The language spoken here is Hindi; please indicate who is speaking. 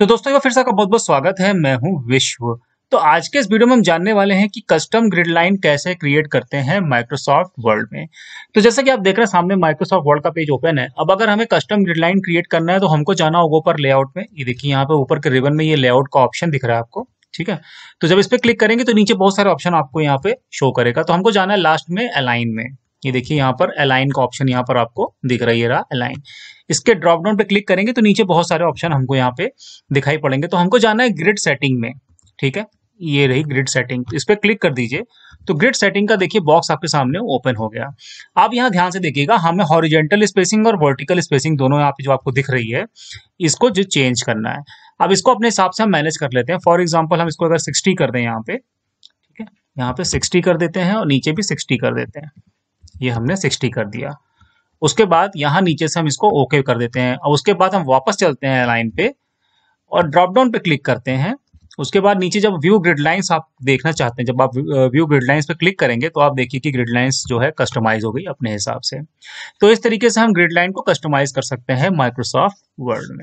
Speaker 1: तो दोस्तों फिर से आपका बहुत बहुत स्वागत है मैं हूं विश्व तो आज के इस वीडियो में हम जानने वाले हैं कि कस्टम ग्रिड लाइन कैसे क्रिएट करते हैं माइक्रोसॉफ्ट वर्ल्ड में तो जैसा कि आप देख रहे हैं सामने माइक्रोसॉफ्ट वर्ल्ड का पेज ओपन है अब अगर हमें कस्टम ग्रिड लाइन क्रिएट करना है तो हमको जाना होगा ऊपर लेआउट में ये देखिए यहाँ पे ऊपर के रिबन में ये लेआउट का ऑप्शन दिख रहा है आपको ठीक है तो जब इस पर क्लिक करेंगे तो नीचे बहुत सारे ऑप्शन आपको यहाँ पे शो करेगा तो हमको जाना है लास्ट में अलाइन में ये देखिए यहाँ पर अलाइन का ऑप्शन यहाँ पर आपको दिख रही है रहा अलाइन इसके ड्रॉप डाउन पे क्लिक करेंगे तो नीचे बहुत सारे ऑप्शन हमको यहाँ पे दिखाई पड़ेंगे तो हमको जाना है ग्रिड सेटिंग में ठीक है ये रही ग्रिड सेटिंग इस पर क्लिक कर दीजिए तो ग्रिड सेटिंग का देखिए बॉक्स आपके सामने ओपन हो गया आप यहाँ ध्यान से देखिएगा हमें हॉरिजेंटल स्पेसिंग और वर्टिकल स्पेसिंग दोनों यहाँ पे जो आपको दिख रही है इसको जो चेंज करना है अब इसको अपने हिसाब से हम मैनेज कर लेते हैं फॉर एग्जाम्पल हम इसको अगर सिक्सटी कर दें यहाँ पे ठीक है यहाँ पे सिक्सटी कर देते हैं और नीचे भी सिक्सटी कर देते हैं ये हमने सिक्सटी कर दिया उसके बाद यहाँ नीचे से हम इसको ओके कर देते हैं और उसके बाद हम वापस चलते हैं लाइन पे और ड्रॉप डाउन पे क्लिक करते हैं उसके बाद नीचे जब व्यू ग्रिड लाइन्स आप देखना चाहते हैं जब आप व्यू ग्रिड लाइन्स पे क्लिक करेंगे तो आप देखिए कि ग्रिड लाइन्स जो है कस्टमाइज हो गई अपने हिसाब से तो इस तरीके से हम ग्रिड लाइन को कस्टमाइज कर सकते हैं माइक्रोसॉफ्ट वर्ड में